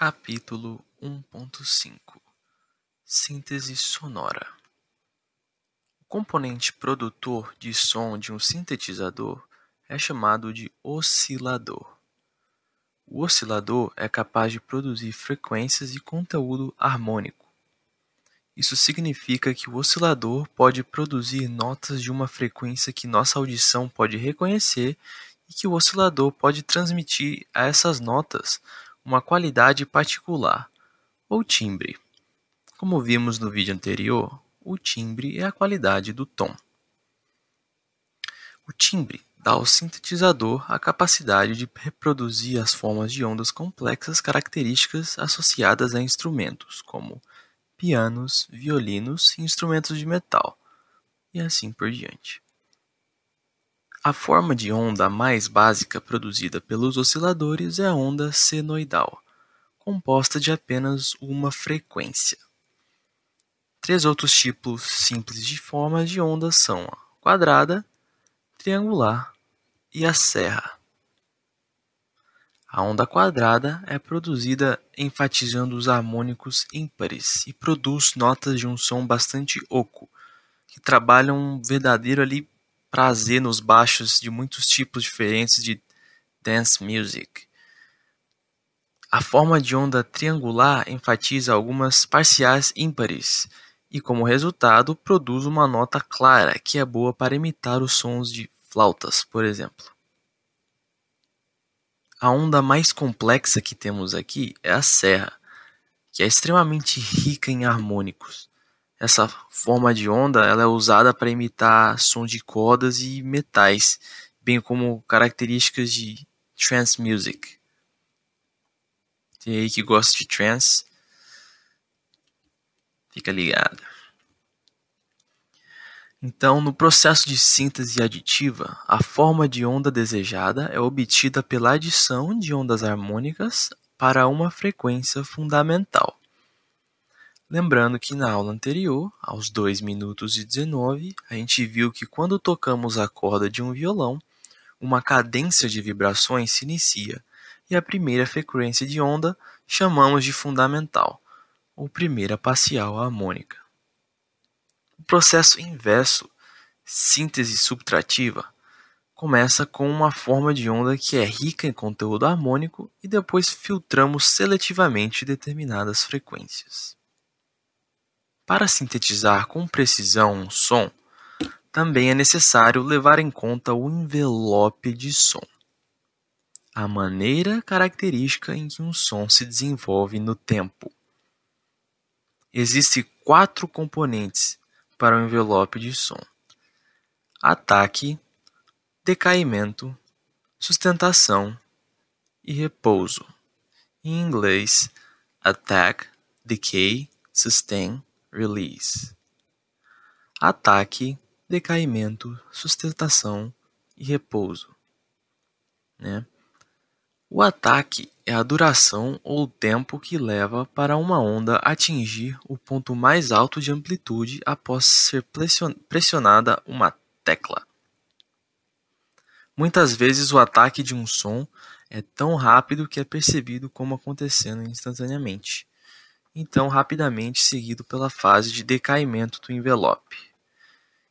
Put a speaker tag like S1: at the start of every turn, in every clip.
S1: Capítulo 1.5 Síntese sonora O componente produtor de som de um sintetizador é chamado de oscilador. O oscilador é capaz de produzir frequências e conteúdo harmônico. Isso significa que o oscilador pode produzir notas de uma frequência que nossa audição pode reconhecer e que o oscilador pode transmitir a essas notas uma qualidade particular, ou timbre. Como vimos no vídeo anterior, o timbre é a qualidade do tom. O timbre dá ao sintetizador a capacidade de reproduzir as formas de ondas complexas características associadas a instrumentos, como pianos, violinos e instrumentos de metal, e assim por diante. A forma de onda mais básica produzida pelos osciladores é a onda senoidal, composta de apenas uma frequência. Três outros tipos simples de formas de onda são a quadrada, triangular e a serra. A onda quadrada é produzida enfatizando os harmônicos ímpares e produz notas de um som bastante oco, que trabalham um verdadeiro ali prazer nos baixos de muitos tipos diferentes de dance music. A forma de onda triangular enfatiza algumas parciais ímpares e, como resultado, produz uma nota clara que é boa para imitar os sons de flautas, por exemplo. A onda mais complexa que temos aqui é a serra, que é extremamente rica em harmônicos. Essa forma de onda ela é usada para imitar som de cordas e metais, bem como características de trance music. Tem aí que gosta de trance, fica ligado. Então, no processo de síntese aditiva, a forma de onda desejada é obtida pela adição de ondas harmônicas para uma frequência fundamental. Lembrando que na aula anterior, aos 2 minutos e 19, a gente viu que quando tocamos a corda de um violão, uma cadência de vibrações se inicia e a primeira frequência de onda chamamos de fundamental, ou primeira parcial harmônica. O processo inverso, síntese subtrativa, começa com uma forma de onda que é rica em conteúdo harmônico e depois filtramos seletivamente determinadas frequências. Para sintetizar com precisão um som, também é necessário levar em conta o envelope de som, a maneira característica em que um som se desenvolve no tempo. Existem quatro componentes para o envelope de som: ataque, decaimento, sustentação e repouso. Em inglês, attack, decay, sustain release. Ataque, decaimento, sustentação e repouso. Né? O ataque é a duração ou tempo que leva para uma onda atingir o ponto mais alto de amplitude após ser pressionada uma tecla. Muitas vezes o ataque de um som é tão rápido que é percebido como acontecendo instantaneamente então rapidamente seguido pela fase de decaimento do envelope.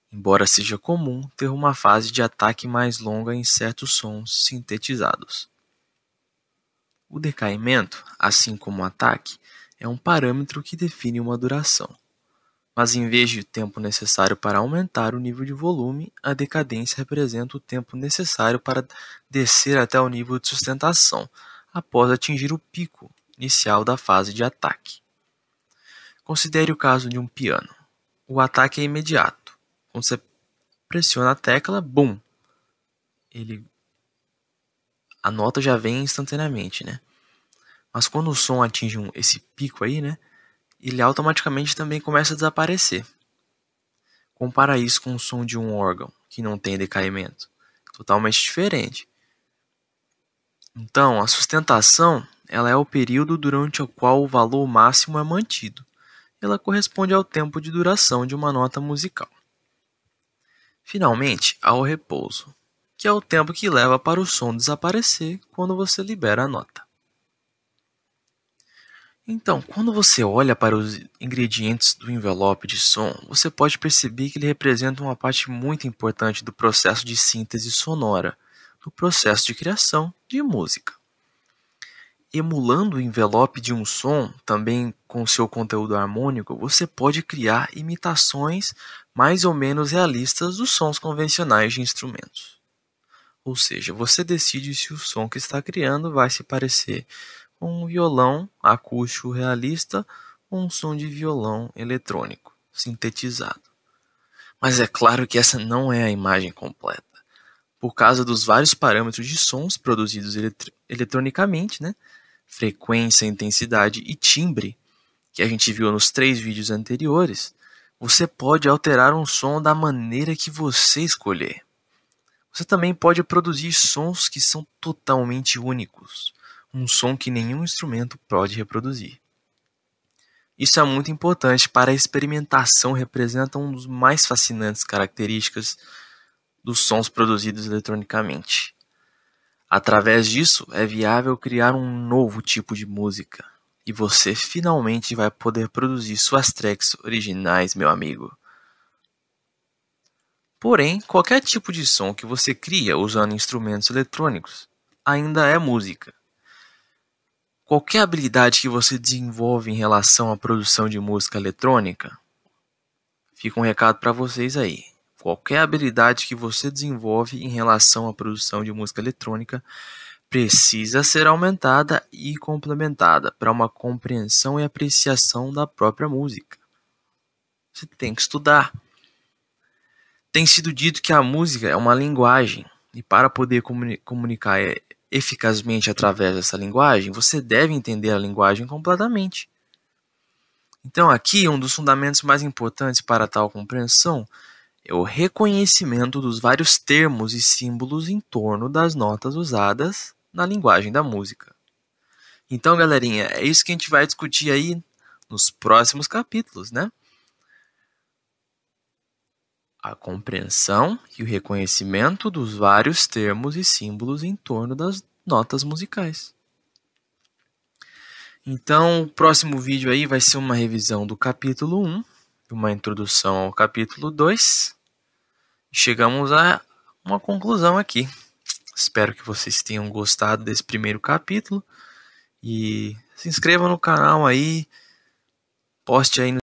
S1: Embora seja comum ter uma fase de ataque mais longa em certos sons sintetizados. O decaimento, assim como o ataque, é um parâmetro que define uma duração. Mas em vez de tempo necessário para aumentar o nível de volume, a decadência representa o tempo necessário para descer até o nível de sustentação, após atingir o pico inicial da fase de ataque. Considere o caso de um piano. O ataque é imediato. Quando você pressiona a tecla, bum! Ele a nota já vem instantaneamente, né? Mas quando o som atinge um, esse pico aí, né? Ele automaticamente também começa a desaparecer. Compara isso com o som de um órgão que não tem decaimento, totalmente diferente. Então, a sustentação, ela é o período durante o qual o valor máximo é mantido ela corresponde ao tempo de duração de uma nota musical. Finalmente, há o repouso, que é o tempo que leva para o som desaparecer quando você libera a nota. Então, quando você olha para os ingredientes do envelope de som, você pode perceber que ele representa uma parte muito importante do processo de síntese sonora, do processo de criação de música emulando o envelope de um som, também com seu conteúdo harmônico, você pode criar imitações mais ou menos realistas dos sons convencionais de instrumentos. Ou seja, você decide se o som que está criando vai se parecer com um violão acústico realista ou um som de violão eletrônico sintetizado. Mas é claro que essa não é a imagem completa. Por causa dos vários parâmetros de sons produzidos eletronicamente, né? frequência, intensidade e timbre, que a gente viu nos três vídeos anteriores, você pode alterar um som da maneira que você escolher. Você também pode produzir sons que são totalmente únicos, um som que nenhum instrumento pode reproduzir. Isso é muito importante para a experimentação, representa um dos mais fascinantes características dos sons produzidos eletronicamente. Através disso, é viável criar um novo tipo de música, e você finalmente vai poder produzir suas tracks originais, meu amigo. Porém, qualquer tipo de som que você cria usando instrumentos eletrônicos ainda é música. Qualquer habilidade que você desenvolve em relação à produção de música eletrônica, fica um recado para vocês aí. Qualquer habilidade que você desenvolve em relação à produção de música eletrônica precisa ser aumentada e complementada para uma compreensão e apreciação da própria música. Você tem que estudar. Tem sido dito que a música é uma linguagem, e para poder comunicar eh, eficazmente através dessa linguagem, você deve entender a linguagem completamente. Então, aqui, um dos fundamentos mais importantes para tal compreensão é o reconhecimento dos vários termos e símbolos em torno das notas usadas na linguagem da música. Então, galerinha, é isso que a gente vai discutir aí nos próximos capítulos, né? A compreensão e o reconhecimento dos vários termos e símbolos em torno das notas musicais. Então, o próximo vídeo aí vai ser uma revisão do capítulo 1, uma introdução ao capítulo 2 chegamos a uma conclusão aqui. Espero que vocês tenham gostado desse primeiro capítulo. E se inscreva no canal aí. Poste aí no